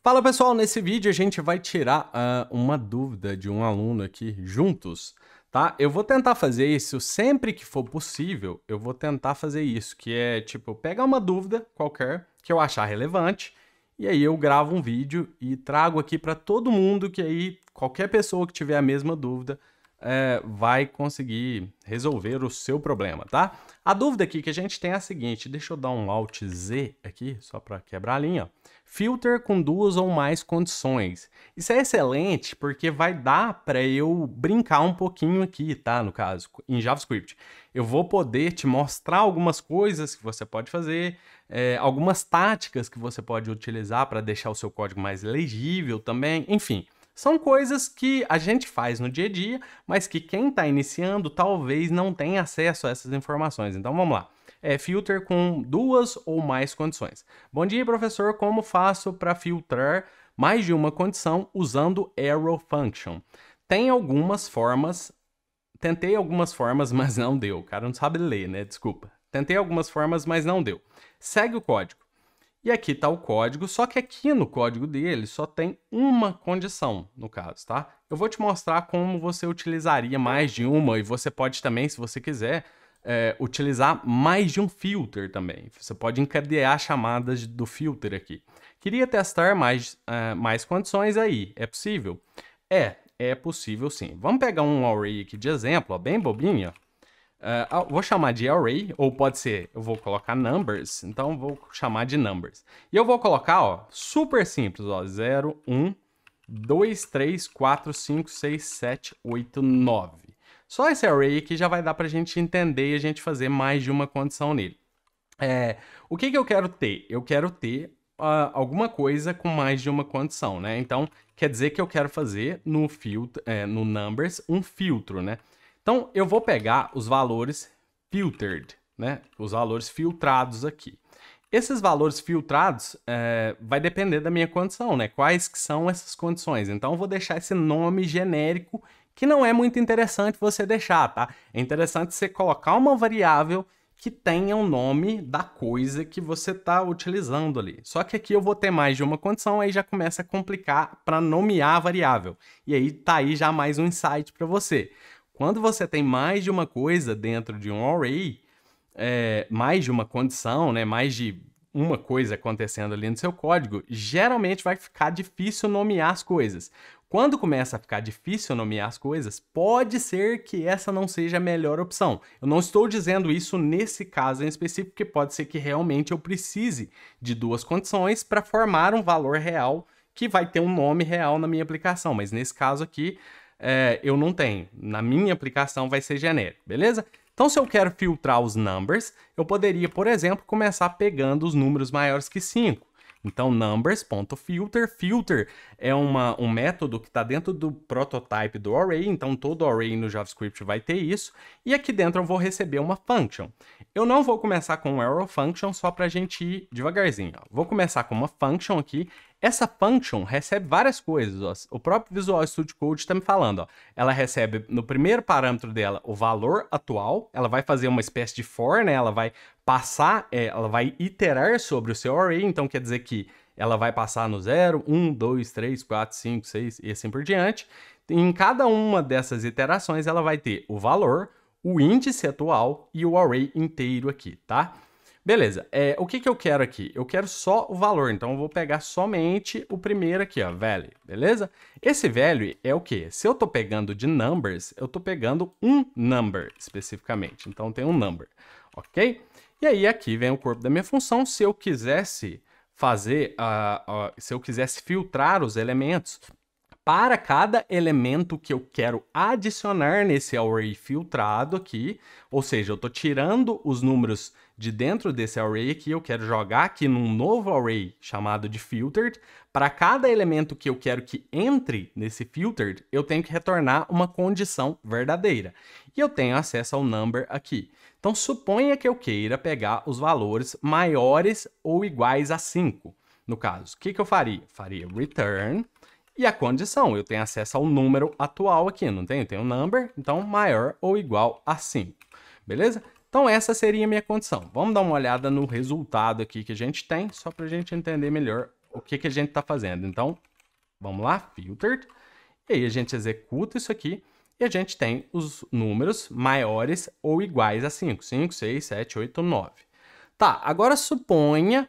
Fala pessoal, nesse vídeo a gente vai tirar uh, uma dúvida de um aluno aqui juntos, tá? Eu vou tentar fazer isso sempre que for possível, eu vou tentar fazer isso, que é tipo, pegar uma dúvida qualquer que eu achar relevante, e aí eu gravo um vídeo e trago aqui para todo mundo, que aí qualquer pessoa que tiver a mesma dúvida é, vai conseguir resolver o seu problema, tá? A dúvida aqui que a gente tem é a seguinte, deixa eu dar um Alt Z aqui, só para quebrar a linha, ó filter com duas ou mais condições. Isso é excelente porque vai dar para eu brincar um pouquinho aqui, tá? No caso, em JavaScript. Eu vou poder te mostrar algumas coisas que você pode fazer, é, algumas táticas que você pode utilizar para deixar o seu código mais legível também, enfim. São coisas que a gente faz no dia a dia, mas que quem está iniciando talvez não tenha acesso a essas informações. Então vamos lá é, filter com duas ou mais condições. Bom dia, professor. Como faço para filtrar mais de uma condição usando arrow function? Tem algumas formas. Tentei algumas formas, mas não deu. O cara não sabe ler, né? Desculpa. Tentei algumas formas, mas não deu. Segue o código. E aqui está o código, só que aqui no código dele só tem uma condição, no caso, tá? Eu vou te mostrar como você utilizaria mais de uma e você pode também, se você quiser, é, utilizar mais de um filter também. Você pode encadear chamadas do filter aqui. Queria testar mais, uh, mais condições aí. É possível? É, é possível sim. Vamos pegar um array aqui de exemplo, ó, bem bobinho. Uh, vou chamar de array, ou pode ser, eu vou colocar numbers, então vou chamar de numbers. E eu vou colocar, ó, super simples, ó, 0, 1, 2, 3, 4, 5, 6, 7, 8, 9. Só esse array aqui já vai dar para a gente entender e a gente fazer mais de uma condição nele. É, o que, que eu quero ter? Eu quero ter uh, alguma coisa com mais de uma condição, né? Então, quer dizer que eu quero fazer no, filtro, é, no numbers um filtro, né? Então, eu vou pegar os valores filtered, né? Os valores filtrados aqui. Esses valores filtrados é, vai depender da minha condição, né? Quais que são essas condições. Então, eu vou deixar esse nome genérico que não é muito interessante você deixar, tá? É interessante você colocar uma variável que tenha o nome da coisa que você está utilizando ali. Só que aqui eu vou ter mais de uma condição, aí já começa a complicar para nomear a variável. E aí tá aí já mais um insight para você. Quando você tem mais de uma coisa dentro de um array, é, mais de uma condição, né, mais de uma coisa acontecendo ali no seu código, geralmente vai ficar difícil nomear as coisas. Quando começa a ficar difícil nomear as coisas, pode ser que essa não seja a melhor opção. Eu não estou dizendo isso nesse caso em específico, porque pode ser que realmente eu precise de duas condições para formar um valor real que vai ter um nome real na minha aplicação, mas nesse caso aqui é, eu não tenho. Na minha aplicação vai ser genérico, beleza? Então, se eu quero filtrar os numbers, eu poderia, por exemplo, começar pegando os números maiores que 5. Então, numbers.filter. Filter é uma, um método que está dentro do prototype do array, então todo array no JavaScript vai ter isso. E aqui dentro eu vou receber uma function. Eu não vou começar com um arrow function só para a gente ir devagarzinho. Ó. Vou começar com uma function aqui. Essa function recebe várias coisas. Ó. O próprio Visual Studio Code está me falando. Ó. Ela recebe no primeiro parâmetro dela o valor atual. Ela vai fazer uma espécie de for, né? Ela vai passar, é, ela vai iterar sobre o seu array, então quer dizer que ela vai passar no 0, 1, 2, 3, 4, 5, 6 e assim por diante. Em cada uma dessas iterações, ela vai ter o valor, o índice atual e o array inteiro aqui, tá? Beleza, é, o que, que eu quero aqui? Eu quero só o valor, então eu vou pegar somente o primeiro aqui, ó, value, beleza? Esse value é o quê? Se eu tô pegando de numbers, eu tô pegando um number especificamente, então tem um number, ok? E aí aqui vem o corpo da minha função. Se eu quisesse fazer, uh, uh, se eu quisesse filtrar os elementos, para cada elemento que eu quero adicionar nesse array filtrado aqui, ou seja, eu estou tirando os números de dentro desse array aqui, eu quero jogar aqui num novo array chamado de filtered. Para cada elemento que eu quero que entre nesse filtered, eu tenho que retornar uma condição verdadeira. E eu tenho acesso ao number aqui. Então, suponha que eu queira pegar os valores maiores ou iguais a 5. No caso, o que, que eu faria? Faria return e a condição. Eu tenho acesso ao número atual aqui, não tenho? Eu tenho number, então maior ou igual a 5. Beleza? Então essa seria a minha condição. Vamos dar uma olhada no resultado aqui que a gente tem, só para a gente entender melhor o que, que a gente está fazendo. Então, vamos lá, filtered, e aí a gente executa isso aqui, e a gente tem os números maiores ou iguais a 5, 5, 6, 7, 8, 9. Tá, agora suponha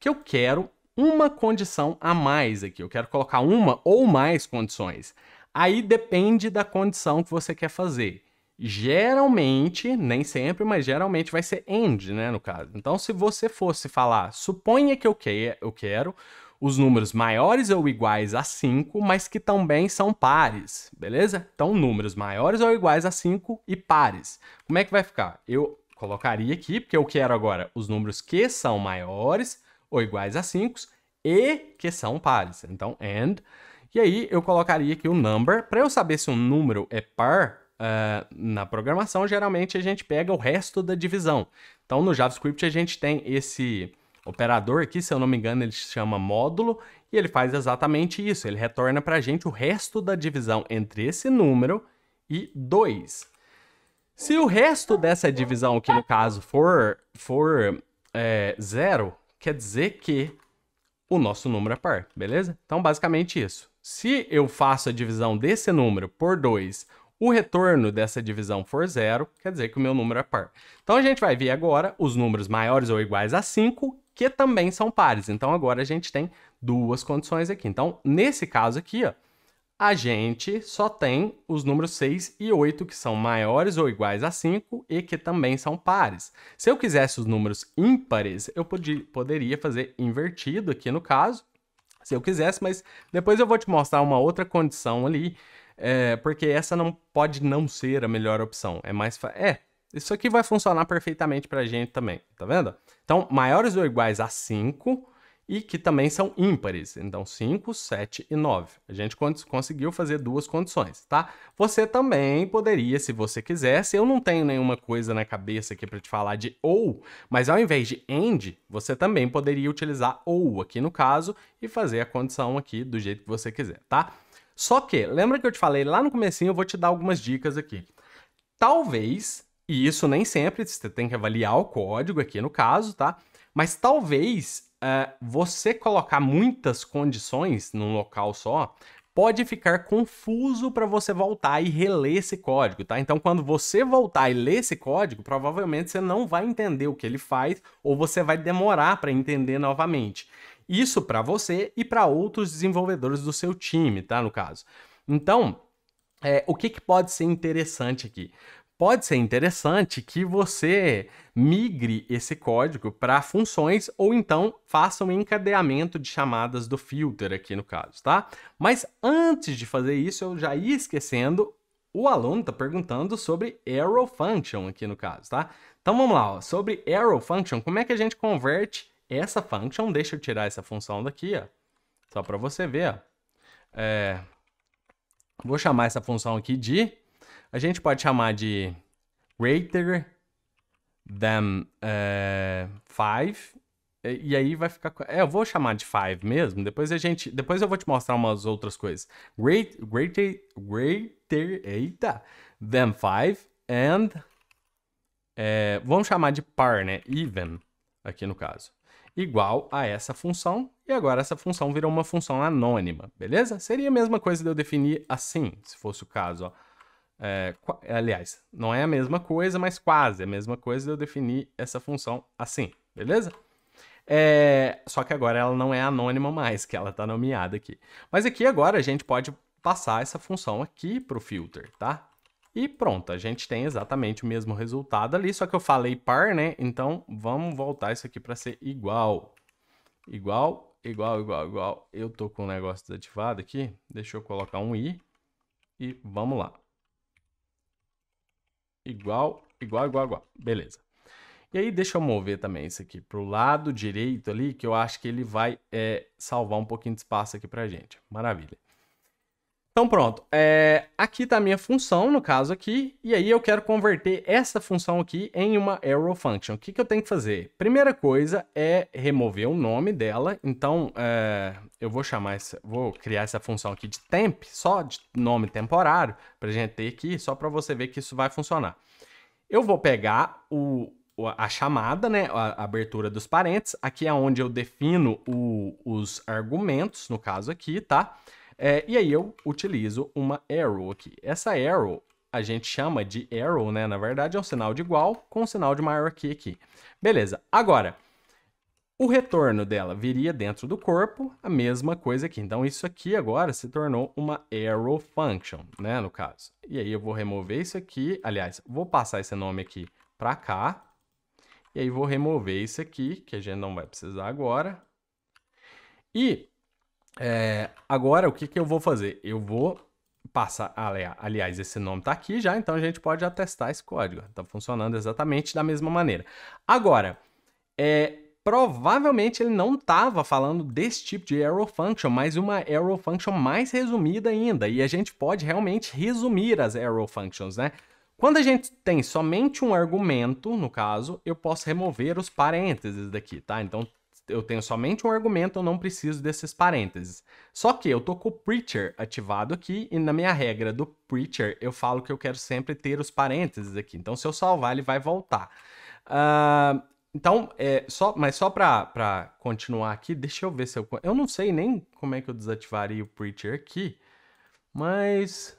que eu quero uma condição a mais aqui, eu quero colocar uma ou mais condições. Aí depende da condição que você quer fazer geralmente, nem sempre, mas geralmente vai ser end, né, no caso. Então, se você fosse falar, suponha que eu, que, eu quero os números maiores ou iguais a 5, mas que também são pares, beleza? Então, números maiores ou iguais a 5 e pares. Como é que vai ficar? Eu colocaria aqui, porque eu quero agora os números que são maiores ou iguais a 5 e que são pares. Então, and. E aí, eu colocaria aqui o number. Para eu saber se um número é par, Uh, na programação, geralmente a gente pega o resto da divisão. Então, no JavaScript, a gente tem esse operador aqui, se eu não me engano, ele se chama módulo, e ele faz exatamente isso. Ele retorna para a gente o resto da divisão entre esse número e 2. Se o resto dessa divisão aqui, no caso, for, for é, zero, quer dizer que o nosso número é par, beleza? Então, basicamente isso. Se eu faço a divisão desse número por 2 o retorno dessa divisão for zero, quer dizer que o meu número é par. Então a gente vai ver agora os números maiores ou iguais a 5, que também são pares. Então agora a gente tem duas condições aqui. Então, nesse caso aqui, ó, a gente só tem os números 6 e 8 que são maiores ou iguais a 5 e que também são pares. Se eu quisesse os números ímpares, eu podia, poderia fazer invertido aqui no caso, se eu quisesse, mas depois eu vou te mostrar uma outra condição ali é, porque essa não pode não ser a melhor opção. É mais. É, isso aqui vai funcionar perfeitamente pra gente também, tá vendo? Então, maiores ou iguais a 5 e que também são ímpares. Então, 5, 7 e 9. A gente conseguiu fazer duas condições, tá? Você também poderia, se você quisesse, eu não tenho nenhuma coisa na cabeça aqui para te falar de ou, mas ao invés de and você também poderia utilizar ou aqui no caso e fazer a condição aqui do jeito que você quiser, tá? Só que, lembra que eu te falei lá no comecinho, eu vou te dar algumas dicas aqui. Talvez, e isso nem sempre, você tem que avaliar o código aqui no caso, tá? Mas talvez uh, você colocar muitas condições num local só pode ficar confuso para você voltar e reler esse código, tá? Então, quando você voltar e ler esse código, provavelmente você não vai entender o que ele faz ou você vai demorar para entender novamente. Isso para você e para outros desenvolvedores do seu time, tá? No caso. Então, é, o que, que pode ser interessante aqui? Pode ser interessante que você migre esse código para funções ou então faça um encadeamento de chamadas do filter aqui no caso, tá? Mas antes de fazer isso, eu já ia esquecendo, o aluno está perguntando sobre arrow function aqui no caso, tá? Então vamos lá, ó, sobre arrow function, como é que a gente converte essa function, deixa eu tirar essa função daqui, ó, só para você ver, ó. É, vou chamar essa função aqui de, a gente pode chamar de greater than 5 é, e aí vai ficar. É, eu vou chamar de five mesmo. Depois a gente. Depois eu vou te mostrar umas outras coisas. Great, greater, greater, eita, than five and. É, vamos chamar de par, né? Even, aqui no caso igual a essa função, e agora essa função virou uma função anônima, beleza? Seria a mesma coisa de eu definir assim, se fosse o caso. Ó. É, aliás, não é a mesma coisa, mas quase a mesma coisa de eu definir essa função assim, beleza? É, só que agora ela não é anônima mais, que ela está nomeada aqui. Mas aqui agora a gente pode passar essa função aqui para o filter, tá? E pronto, a gente tem exatamente o mesmo resultado ali, só que eu falei par, né? Então, vamos voltar isso aqui para ser igual. Igual, igual, igual, igual. Eu tô com o negócio desativado aqui. Deixa eu colocar um i e vamos lá. Igual, igual, igual, igual. Beleza. E aí, deixa eu mover também isso aqui para o lado direito ali, que eu acho que ele vai é, salvar um pouquinho de espaço aqui para gente. Maravilha. Então pronto, é, aqui está a minha função, no caso aqui, e aí eu quero converter essa função aqui em uma arrow function. O que, que eu tenho que fazer? Primeira coisa é remover o nome dela, então é, eu vou chamar, essa, vou criar essa função aqui de temp, só de nome temporário, para a gente ter aqui, só para você ver que isso vai funcionar. Eu vou pegar o, a chamada, né, a abertura dos parênteses, aqui é onde eu defino o, os argumentos, no caso aqui, tá? Tá? É, e aí eu utilizo uma arrow aqui. Essa arrow a gente chama de arrow, né? Na verdade é um sinal de igual com um sinal de maior aqui aqui. Beleza, agora... O retorno dela viria dentro do corpo, a mesma coisa aqui. Então, isso aqui agora se tornou uma arrow function, né, no caso. E aí eu vou remover isso aqui, aliás, vou passar esse nome aqui para cá. E aí vou remover isso aqui, que a gente não vai precisar agora. E é, agora, o que, que eu vou fazer? Eu vou passar. Aliás, esse nome está aqui já, então a gente pode já testar esse código. Está funcionando exatamente da mesma maneira. Agora, é, provavelmente ele não estava falando desse tipo de arrow function, mas uma arrow function mais resumida ainda. E a gente pode realmente resumir as arrow functions, né? Quando a gente tem somente um argumento, no caso, eu posso remover os parênteses daqui, tá? Então, eu tenho somente um argumento, eu não preciso desses parênteses. Só que eu tô com o preacher ativado aqui e na minha regra do preacher eu falo que eu quero sempre ter os parênteses aqui. Então se eu salvar ele vai voltar. Uh, então, é, só, mas só para continuar aqui, deixa eu ver se eu... Eu não sei nem como é que eu desativaria o preacher aqui, mas...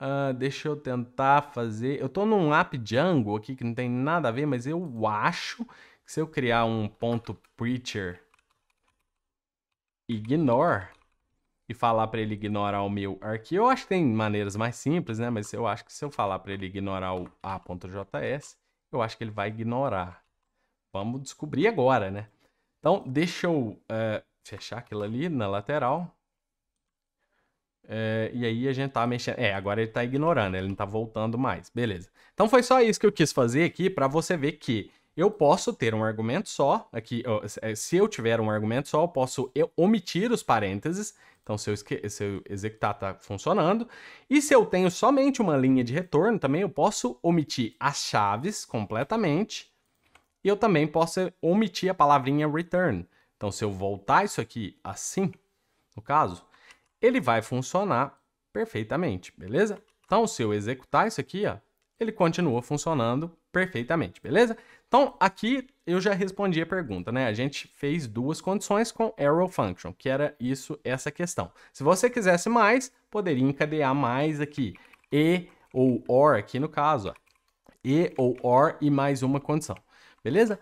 Uh, deixa eu tentar fazer. Eu tô num app Django aqui que não tem nada a ver, mas eu acho se eu criar um ponto preacher ignore e falar para ele ignorar o meu arquivo, eu acho que tem maneiras mais simples, né? Mas eu acho que se eu falar para ele ignorar o a.js, eu acho que ele vai ignorar. Vamos descobrir agora, né? Então, deixa eu uh, fechar aquilo ali na lateral. Eh, e aí a gente tá mexendo. É, agora ele tá ignorando, ele não tá voltando mais. Beleza. Então foi só isso que eu quis fazer aqui para você ver que eu posso ter um argumento só, aqui, é é, se eu tiver um argumento só, eu posso omitir os parênteses, então se eu, se eu executar está funcionando, e se eu tenho somente uma linha de retorno também, eu posso omitir as chaves completamente, e eu também posso omitir a palavrinha return. Então se eu voltar isso aqui assim, no caso, ele vai funcionar perfeitamente, beleza? Então se eu executar isso aqui, ó, ele continuou funcionando perfeitamente, beleza? Então, aqui eu já respondi a pergunta, né? A gente fez duas condições com arrow function, que era isso, essa questão. Se você quisesse mais, poderia encadear mais aqui, e ou or aqui no caso, ó. e ou or e mais uma condição, beleza?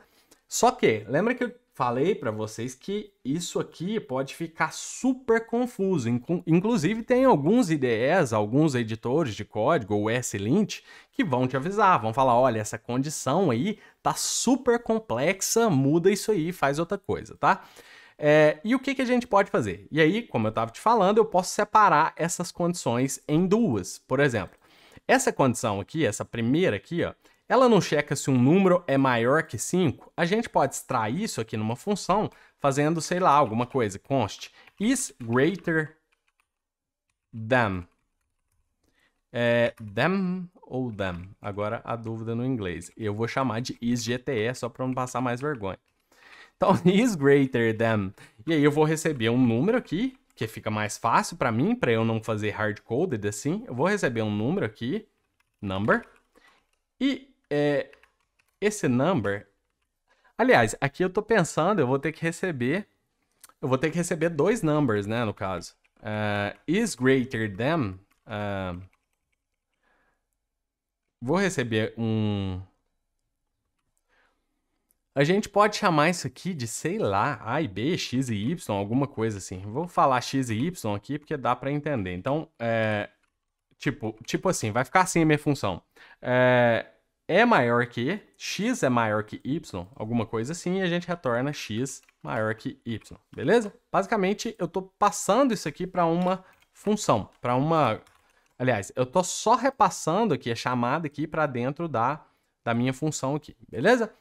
Só que, lembra que eu Falei para vocês que isso aqui pode ficar super confuso. Inclusive, tem alguns IDEs, alguns editores de código ou S-Lint que vão te avisar, vão falar: olha, essa condição aí tá super complexa, muda isso aí, faz outra coisa, tá? É, e o que, que a gente pode fazer? E aí, como eu estava te falando, eu posso separar essas condições em duas. Por exemplo, essa condição aqui, essa primeira aqui, ó, ela não checa se um número é maior que 5. A gente pode extrair isso aqui numa função fazendo, sei lá, alguma coisa. Const is greater than. É, them ou them? Agora a dúvida no inglês. Eu vou chamar de is GTE só para não passar mais vergonha. Então, is greater than. E aí eu vou receber um número aqui, que fica mais fácil para mim, para eu não fazer hard-coded assim. Eu vou receber um número aqui, number. E é, esse number. Aliás, aqui eu estou pensando, eu vou ter que receber. Eu vou ter que receber dois numbers, né? No caso. Uh, is greater than. Uh, vou receber um. A gente pode chamar isso aqui de, sei lá, A e B, X e Y, alguma coisa assim. Vou falar X e Y aqui porque dá para entender. Então, é, tipo, tipo assim, vai ficar assim a minha função. É, é maior que x é maior que y, alguma coisa assim, e a gente retorna x maior que y, beleza? Basicamente, eu estou passando isso aqui para uma função, para uma... Aliás, eu estou só repassando aqui a chamada aqui para dentro da, da minha função aqui, beleza?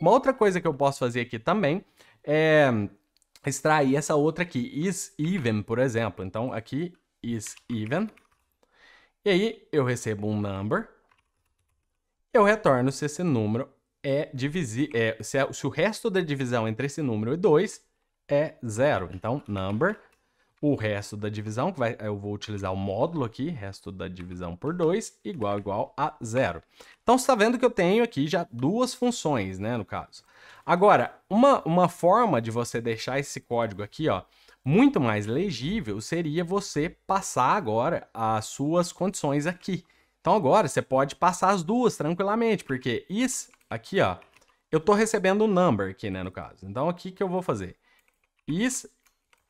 Uma outra coisa que eu posso fazer aqui também é extrair essa outra aqui, is even, por exemplo. Então, aqui, is even. E aí, eu recebo um number, eu retorno se esse número é divisível, é, se, é, se, o resto da divisão entre esse número e 2 é zero. Então, number, o resto da divisão, que vai, eu vou utilizar o módulo aqui, resto da divisão por 2, igual, igual a zero. Então, você está vendo que eu tenho aqui já duas funções, né, no caso. Agora, uma, uma forma de você deixar esse código aqui, ó, muito mais legível seria você passar agora as suas condições aqui. Então agora você pode passar as duas tranquilamente, porque is aqui, ó, eu estou recebendo um number aqui, né, no caso. Então aqui que eu vou fazer is,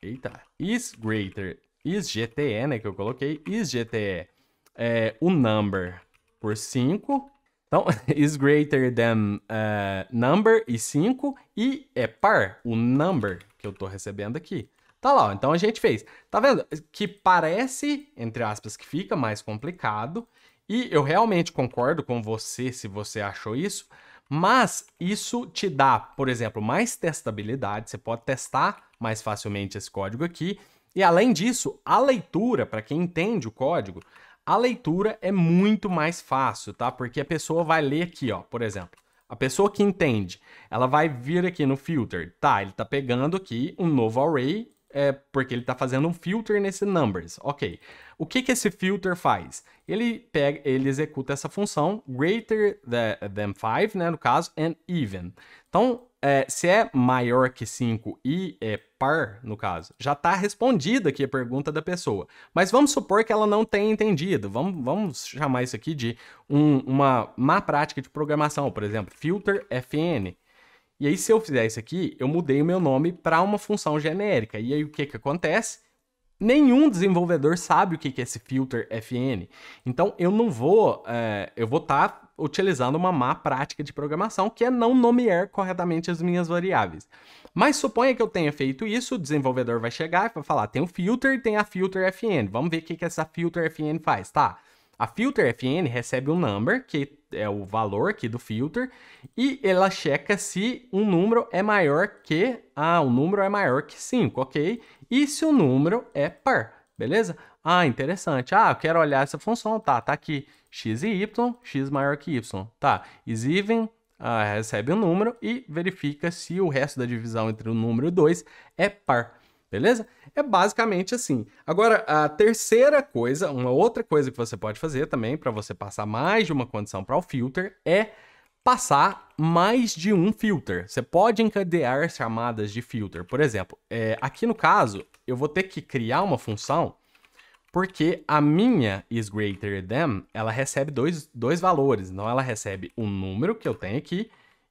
eita, is greater, is GTE, né, que eu coloquei, is GTE é o number por 5. Então, is greater than uh, number e 5 e é par o number que eu estou recebendo aqui. Tá lá, ó, então a gente fez. Tá vendo? Que parece, entre aspas, que fica mais complicado, e eu realmente concordo com você se você achou isso, mas isso te dá, por exemplo, mais testabilidade, você pode testar mais facilmente esse código aqui. E além disso, a leitura, para quem entende o código, a leitura é muito mais fácil, tá? Porque a pessoa vai ler aqui, ó, por exemplo. A pessoa que entende, ela vai vir aqui no filter, tá? Ele tá pegando aqui um novo array é porque ele está fazendo um filter nesse numbers, ok. O que, que esse filter faz? Ele, pega, ele executa essa função greater than 5, né, no caso, and even. Então, é, se é maior que 5 e é par, no caso, já está respondida aqui a pergunta da pessoa. Mas vamos supor que ela não tenha entendido. Vamos, vamos chamar isso aqui de um, uma má prática de programação, por exemplo, filter FN. E aí, se eu fizer isso aqui, eu mudei o meu nome para uma função genérica. E aí, o que, que acontece? nenhum desenvolvedor sabe o que é esse filter FN. Então eu não vou, é, eu vou estar tá utilizando uma má prática de programação, que é não nomear corretamente as minhas variáveis. Mas suponha que eu tenha feito isso, o desenvolvedor vai chegar e vai falar, tem o filter e tem a filter FN. Vamos ver o que, que essa filter FN faz, tá? A filter FN recebe um number que é o valor aqui do filter, e ela checa se um número é maior que, ah, um número é maior que 5, ok? E se o número é par, beleza? Ah, interessante. Ah, eu quero olhar essa função, tá, tá aqui, x e y, x maior que y, tá, is even, ah, recebe um número e verifica se o resto da divisão entre o número e 2 é par beleza? É basicamente assim. Agora, a terceira coisa, uma outra coisa que você pode fazer também para você passar mais de uma condição para o filter é passar mais de um filter. Você pode encadear chamadas de filter. Por exemplo, é, aqui no caso, eu vou ter que criar uma função porque a minha is greater than, ela recebe dois, dois valores. Então, ela recebe um número que eu tenho aqui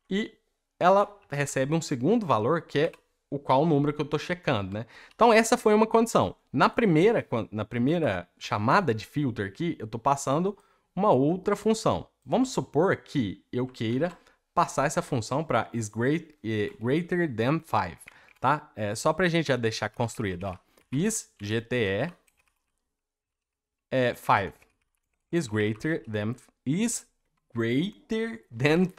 e ela recebe um segundo valor que é o qual número que eu estou checando, né? Então essa foi uma condição. Na primeira, na primeira chamada de filter aqui, eu estou passando uma outra função. Vamos supor que eu queira passar essa função para is great, eh, greater than 5, tá? É, só para a gente já deixar construído, ó. is gte é 5 is greater than is greater than 5.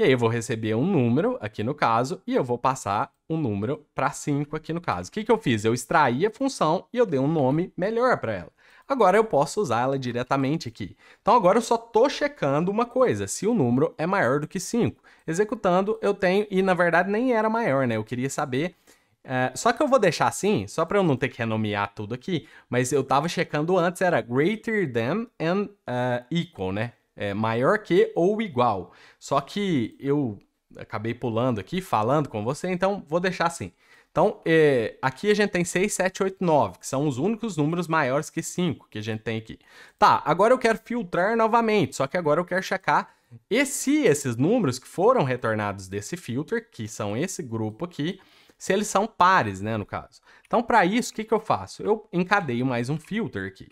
E aí eu vou receber um número aqui no caso e eu vou passar um número para 5 aqui no caso. O que, que eu fiz? Eu extraí a função e eu dei um nome melhor para ela. Agora eu posso usar ela diretamente aqui. Então agora eu só estou checando uma coisa, se o número é maior do que 5. Executando eu tenho, e na verdade nem era maior, né? Eu queria saber eh, só que eu vou deixar assim, só para eu não ter que renomear tudo aqui, mas eu estava checando antes, era greater than and uh, equal, né? é, maior que ou igual. Só que eu acabei pulando aqui, falando com você, então vou deixar assim. Então, é, aqui a gente tem 6, 7, 8, 9, que são os únicos números maiores que 5 que a gente tem aqui. Tá, agora eu quero filtrar novamente, só que agora eu quero checar e se esses números que foram retornados desse filter, que são esse grupo aqui, se eles são pares, né, no caso. Então, para isso, o que, que eu faço? Eu encadeio mais um filter aqui.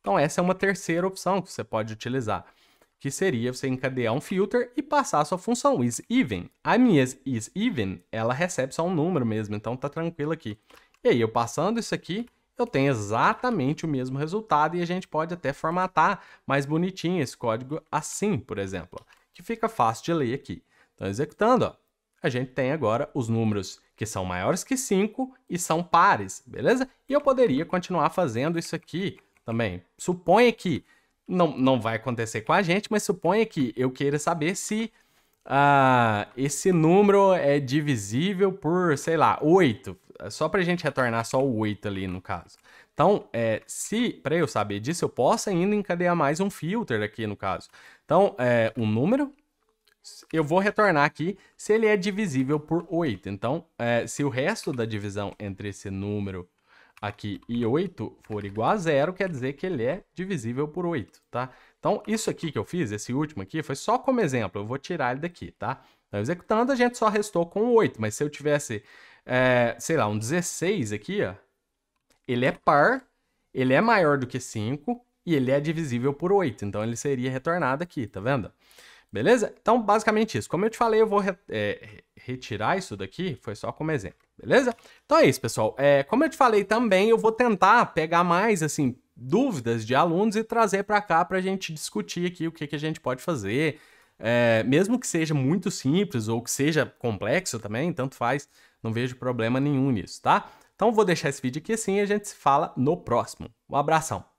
Então, essa é uma terceira opção que você pode utilizar que seria você encadear um filter e passar a sua função is even. A minha is even, ela recebe só um número mesmo, então tá tranquilo aqui. E aí, eu passando isso aqui, eu tenho exatamente o mesmo resultado e a gente pode até formatar mais bonitinho esse código assim, por exemplo, que fica fácil de ler aqui. Então, executando, ó, a gente tem agora os números que são maiores que 5 e são pares, beleza? E eu poderia continuar fazendo isso aqui também. Suponha que não, não vai acontecer com a gente, mas suponha que eu queira saber se ah, esse número é divisível por, sei lá, 8. Só para a gente retornar só o 8 ali no caso. Então, é, se para eu saber disso, eu posso ainda encadear mais um filter aqui no caso. Então, é, o número, eu vou retornar aqui se ele é divisível por 8. Então, é, se o resto da divisão entre esse número aqui e 8 for igual a zero, quer dizer que ele é divisível por 8, tá? Então, isso aqui que eu fiz, esse último aqui, foi só como exemplo. Eu vou tirar ele daqui, tá? Então, executando, a gente só restou com 8. Mas se eu tivesse, é, sei lá, um 16 aqui, ó, ele é par, ele é maior do que 5 e ele é divisível por 8. Então, ele seria retornado aqui, tá vendo? Beleza? Então, basicamente isso. Como eu te falei, eu vou re é, retirar isso daqui, foi só como exemplo beleza? Então é isso, pessoal. É, como eu te falei também, eu vou tentar pegar mais, assim, dúvidas de alunos e trazer para cá para a gente discutir aqui o que, que a gente pode fazer, é, mesmo que seja muito simples ou que seja complexo também, tanto faz, não vejo problema nenhum nisso, tá? Então vou deixar esse vídeo aqui assim e a gente se fala no próximo. Um abração!